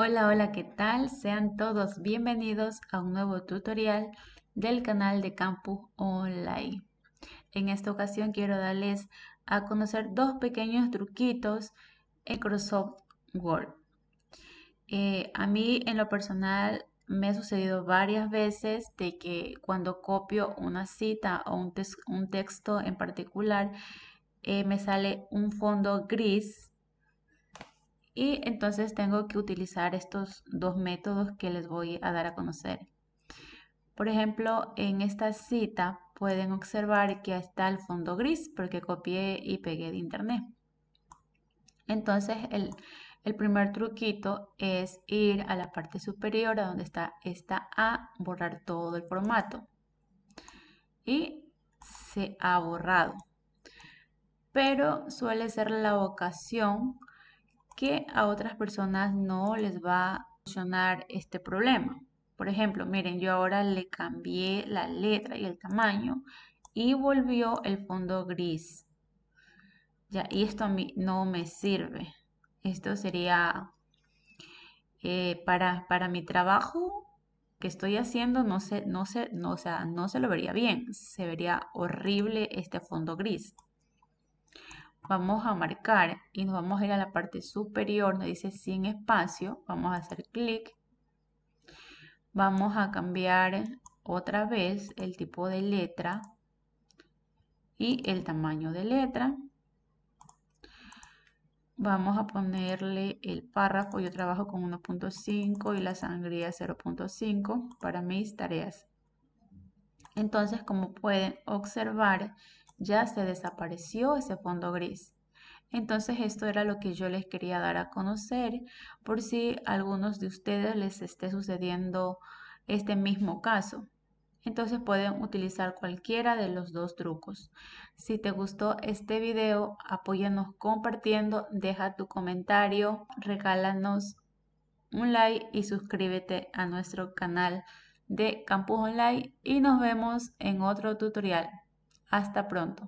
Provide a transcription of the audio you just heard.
Hola, hola, ¿qué tal? Sean todos bienvenidos a un nuevo tutorial del canal de Campus Online. En esta ocasión quiero darles a conocer dos pequeños truquitos en Microsoft Word. Eh, a mí en lo personal me ha sucedido varias veces de que cuando copio una cita o un, texto en particular, eh, me sale un fondo gris y entonces tengo que utilizar estos dos métodos que les voy a dar a conocer. Por ejemplo, en esta cita pueden observar que está el fondo gris porque copié y pegué de internet. Entonces, el, primer truquito es ir a la parte superior a donde está esta A, borrar todo el formato. Y se ha borrado. Pero suele ser la ocasión que a otras personas no les va a funcionar este problema. Por ejemplo, miren, yo ahora le cambié la letra y el tamaño y volvió el fondo gris. Ya, y esto a mí no me sirve. Esto sería eh, para, para mi trabajo que estoy haciendo, no se, no, no, sea, no se lo vería bien. Se vería horrible este fondo gris vamos a marcar y nos vamos a ir a la parte superior, donde dice sin espacio, vamos a hacer clic, vamos a cambiar otra vez el tipo de letra y el tamaño de letra. Vamos a ponerle el párrafo, yo trabajo con 1.5 y la sangría 0.5 para mis tareas. Entonces, como pueden observar, ya se desapareció ese fondo gris. Entonces esto era lo que yo les quería dar a conocer por si a algunos de ustedes les esté sucediendo este mismo caso. Entonces pueden utilizar cualquiera de los dos trucos. Si te gustó este video, apóyanos compartiendo, deja tu comentario, regálanos un like y suscríbete a nuestro canal de Campus Online y nos vemos en otro tutorial. Hasta pronto.